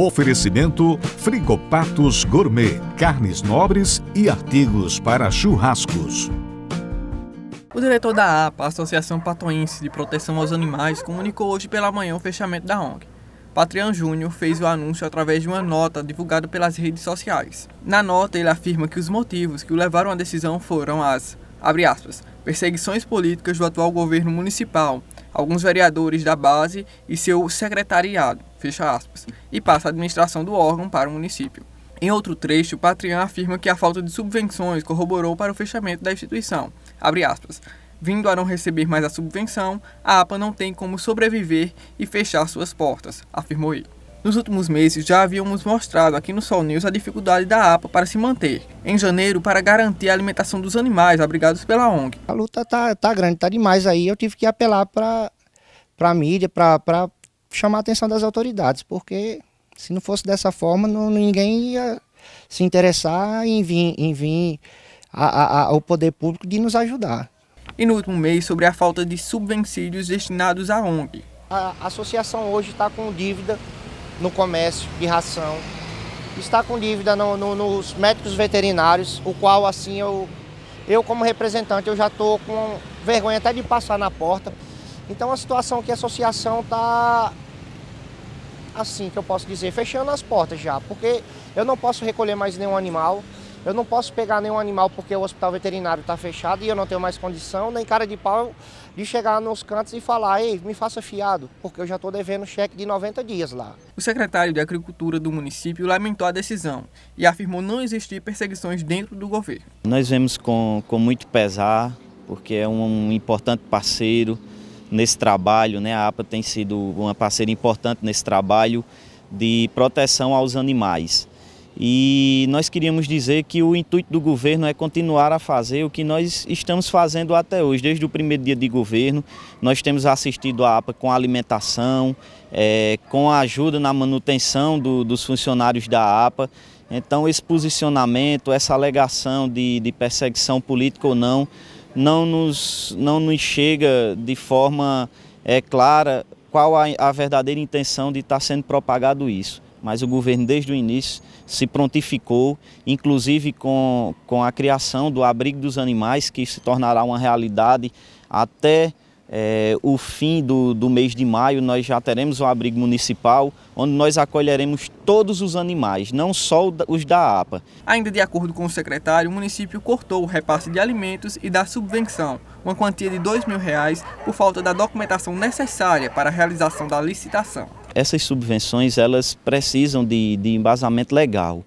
Oferecimento Frigopatos Gourmet, carnes nobres e artigos para churrascos. O diretor da APA, Associação Patoense de Proteção aos Animais, comunicou hoje pela manhã o fechamento da ONG. Patrian Júnior fez o anúncio através de uma nota divulgada pelas redes sociais. Na nota, ele afirma que os motivos que o levaram à decisão foram as, aspas, perseguições políticas do atual governo municipal, alguns vereadores da base e seu secretariado, fecha aspas, e passa a administração do órgão para o município. Em outro trecho, o Patrian afirma que a falta de subvenções corroborou para o fechamento da instituição. Aspas, Vindo a não receber mais a subvenção, a APA não tem como sobreviver e fechar suas portas, afirmou ele. Nos últimos meses, já havíamos mostrado aqui no Sol News a dificuldade da APA para se manter. Em janeiro, para garantir a alimentação dos animais abrigados pela ONG. A luta tá, tá grande, tá demais aí. Eu tive que apelar para a mídia, para chamar a atenção das autoridades, porque se não fosse dessa forma, não, ninguém ia se interessar em vir, em vir a, a, ao poder público de nos ajudar. E no último mês, sobre a falta de subvencílios destinados à ONG. A associação hoje está com dívida no comércio de ração, está com dívida no, no, nos médicos veterinários, o qual assim eu, eu como representante, eu já estou com vergonha até de passar na porta, então a situação que a associação está assim que eu posso dizer, fechando as portas já, porque eu não posso recolher mais nenhum animal, eu não posso pegar nenhum animal porque o hospital veterinário está fechado e eu não tenho mais condição, nem cara de pau de chegar nos cantos e falar, ei, me faça fiado, porque eu já estou devendo cheque de 90 dias lá. O secretário de Agricultura do município lamentou a decisão e afirmou não existir perseguições dentro do governo. Nós vemos com, com muito pesar, porque é um importante parceiro, nesse trabalho, né? A APA tem sido uma parceira importante nesse trabalho de proteção aos animais. E nós queríamos dizer que o intuito do governo é continuar a fazer o que nós estamos fazendo até hoje. Desde o primeiro dia de governo, nós temos assistido a APA com alimentação, é, com a ajuda na manutenção do, dos funcionários da APA. Então, esse posicionamento, essa alegação de, de perseguição política ou não, não nos, não nos chega de forma é, clara qual a, a verdadeira intenção de estar tá sendo propagado isso mas o governo desde o início se prontificou, inclusive com, com a criação do abrigo dos animais, que se tornará uma realidade até é, o fim do, do mês de maio, nós já teremos um abrigo municipal onde nós acolheremos todos os animais, não só os da APA. Ainda de acordo com o secretário, o município cortou o repasse de alimentos e da subvenção, uma quantia de R$ 2 mil reais, por falta da documentação necessária para a realização da licitação. Essas subvenções elas precisam de, de embasamento legal.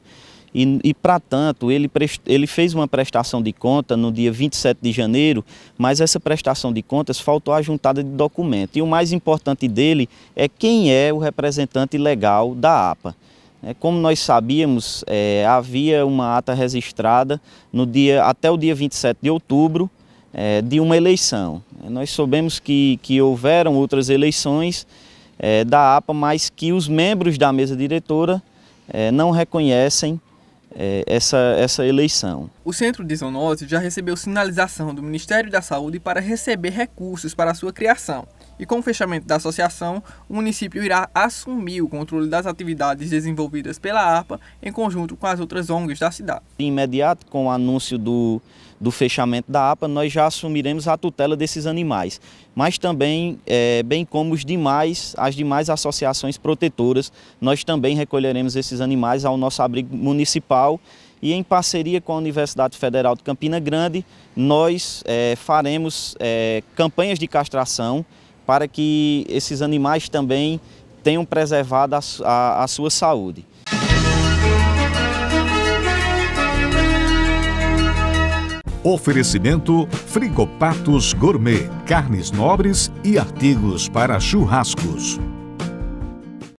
E, e para tanto, ele, ele fez uma prestação de conta no dia 27 de janeiro, mas essa prestação de contas faltou a juntada de documento. E o mais importante dele é quem é o representante legal da APA. É, como nós sabíamos, é, havia uma ata registrada no dia, até o dia 27 de outubro é, de uma eleição. É, nós soubemos que, que houveram outras eleições é, da APA, mas que os membros da mesa diretora é, não reconhecem é, essa, essa eleição. O Centro de Zoonose já recebeu sinalização do Ministério da Saúde para receber recursos para sua criação. E com o fechamento da associação, o município irá assumir o controle das atividades desenvolvidas pela APA em conjunto com as outras ONGs da cidade. Imediato com o anúncio do do fechamento da APA, nós já assumiremos a tutela desses animais, mas também, é, bem como os demais, as demais associações protetoras, nós também recolheremos esses animais ao nosso abrigo municipal e em parceria com a Universidade Federal de Campina Grande, nós é, faremos é, campanhas de castração para que esses animais também tenham preservado a, a, a sua saúde. Oferecimento Frigopatos Gourmet, carnes nobres e artigos para churrascos.